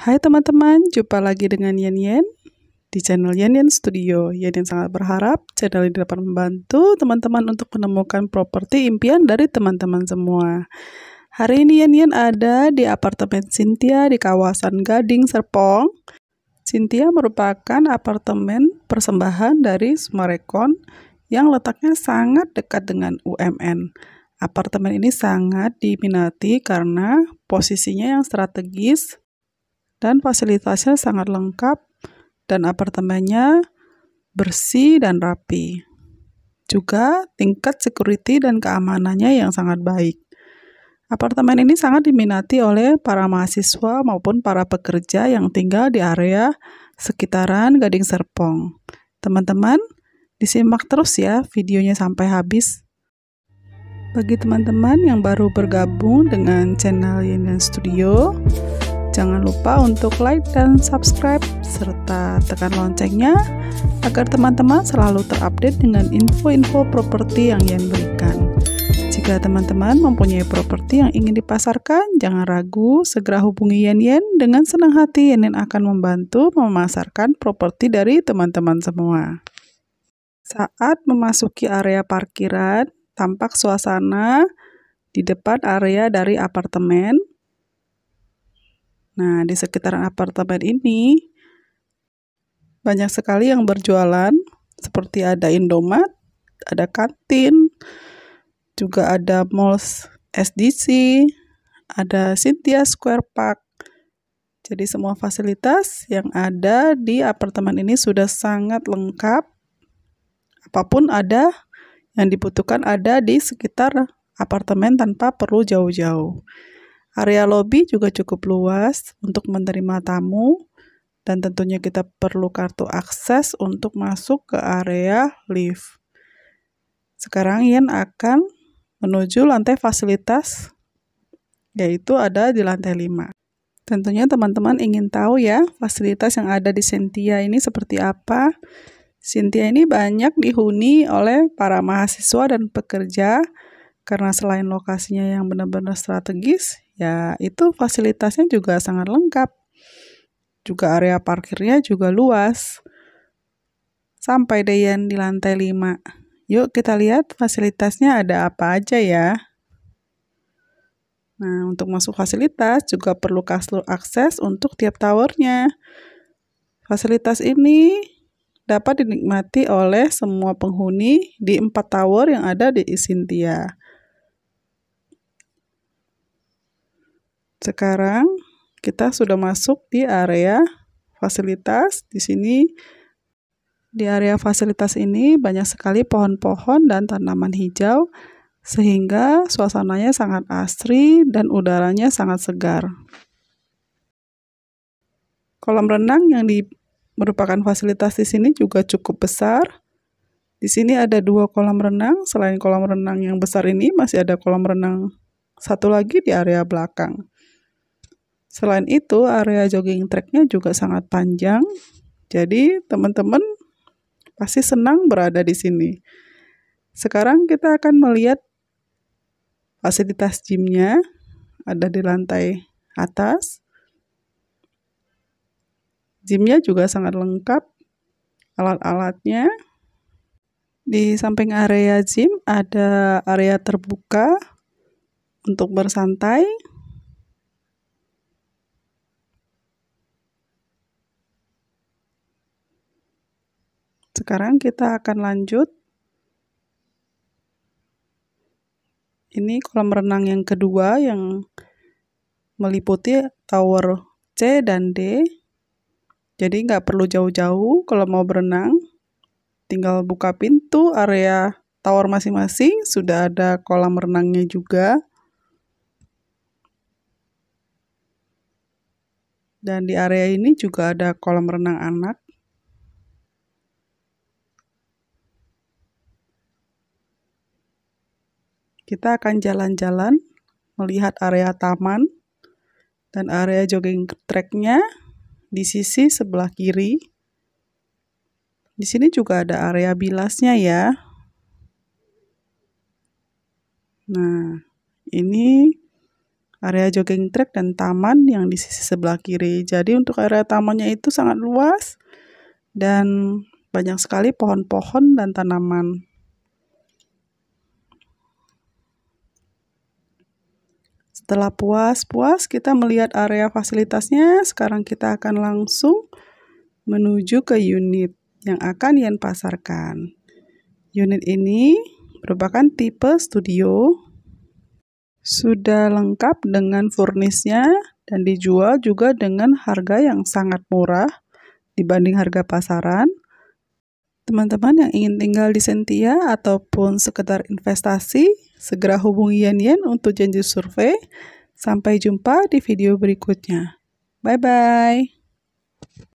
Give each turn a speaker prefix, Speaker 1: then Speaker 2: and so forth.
Speaker 1: Hai teman-teman, jumpa lagi dengan Yen Yen di channel Yen Yen Studio. Yen Yen sangat berharap channel ini dapat membantu teman-teman untuk menemukan properti impian dari teman-teman semua. Hari ini Yen Yen ada di apartemen Cynthia di kawasan Gading, Serpong. Cynthia merupakan apartemen persembahan dari Smarekon yang letaknya sangat dekat dengan UMN. Apartemen ini sangat diminati karena posisinya yang strategis dan fasilitasnya sangat lengkap dan apartemennya bersih dan rapi. Juga tingkat security dan keamanannya yang sangat baik. Apartemen ini sangat diminati oleh para mahasiswa maupun para pekerja yang tinggal di area sekitaran Gading Serpong. Teman-teman, disimak terus ya videonya sampai habis. Bagi teman-teman yang baru bergabung dengan channel Yenian Studio, Jangan lupa untuk like dan subscribe serta tekan loncengnya agar teman-teman selalu terupdate dengan info-info properti yang Yen berikan. Jika teman-teman mempunyai properti yang ingin dipasarkan, jangan ragu, segera hubungi Yen-Yen Dengan senang hati, Yen Yen akan membantu memasarkan properti dari teman-teman semua. Saat memasuki area parkiran, tampak suasana di depan area dari apartemen Nah, di sekitaran apartemen ini banyak sekali yang berjualan, seperti ada Indomat, ada kantin, juga ada mall SDC, ada Cynthia Square Park. Jadi semua fasilitas yang ada di apartemen ini sudah sangat lengkap. Apapun ada yang dibutuhkan ada di sekitar apartemen tanpa perlu jauh-jauh. Area lobby juga cukup luas untuk menerima tamu dan tentunya kita perlu kartu akses untuk masuk ke area lift. Sekarang Ian akan menuju lantai fasilitas yaitu ada di lantai 5. Tentunya teman-teman ingin tahu ya fasilitas yang ada di Sentia ini seperti apa. Sentia ini banyak dihuni oleh para mahasiswa dan pekerja karena selain lokasinya yang benar-benar strategis, ya itu fasilitasnya juga sangat lengkap. Juga area parkirnya juga luas. Sampai dayan di lantai 5. Yuk kita lihat fasilitasnya ada apa aja ya. Nah, untuk masuk fasilitas juga perlu kasur akses untuk tiap towernya. Fasilitas ini dapat dinikmati oleh semua penghuni di empat tower yang ada di Isintia Sekarang kita sudah masuk di area fasilitas. Di sini di area fasilitas ini banyak sekali pohon-pohon dan tanaman hijau sehingga suasananya sangat asri dan udaranya sangat segar. Kolam renang yang di, merupakan fasilitas di sini juga cukup besar. Di sini ada dua kolam renang. Selain kolam renang yang besar ini, masih ada kolam renang satu lagi di area belakang. Selain itu, area jogging tracknya juga sangat panjang. Jadi, teman-teman pasti senang berada di sini. Sekarang kita akan melihat fasilitas gymnya ada di lantai atas. Gymnya juga sangat lengkap, alat-alatnya. Di samping area gym ada area terbuka untuk bersantai. Sekarang kita akan lanjut. Ini kolam renang yang kedua yang meliputi tower C dan D. Jadi nggak perlu jauh-jauh kalau mau berenang. Tinggal buka pintu area tower masing-masing. Sudah ada kolam renangnya juga. Dan di area ini juga ada kolam renang anak. Kita akan jalan-jalan melihat area taman dan area jogging tracknya di sisi sebelah kiri. Di sini juga ada area bilasnya ya. Nah, ini area jogging track dan taman yang di sisi sebelah kiri. Jadi untuk area tamannya itu sangat luas dan banyak sekali pohon-pohon dan tanaman. Setelah puas-puas, kita melihat area fasilitasnya. Sekarang kita akan langsung menuju ke unit yang akan Yan pasarkan. Unit ini merupakan tipe studio. Sudah lengkap dengan furnisnya dan dijual juga dengan harga yang sangat murah dibanding harga pasaran. Teman-teman yang ingin tinggal di Sentia ataupun sekedar investasi, segera hubungi Yan Yan untuk janji survei. Sampai jumpa di video berikutnya. Bye-bye.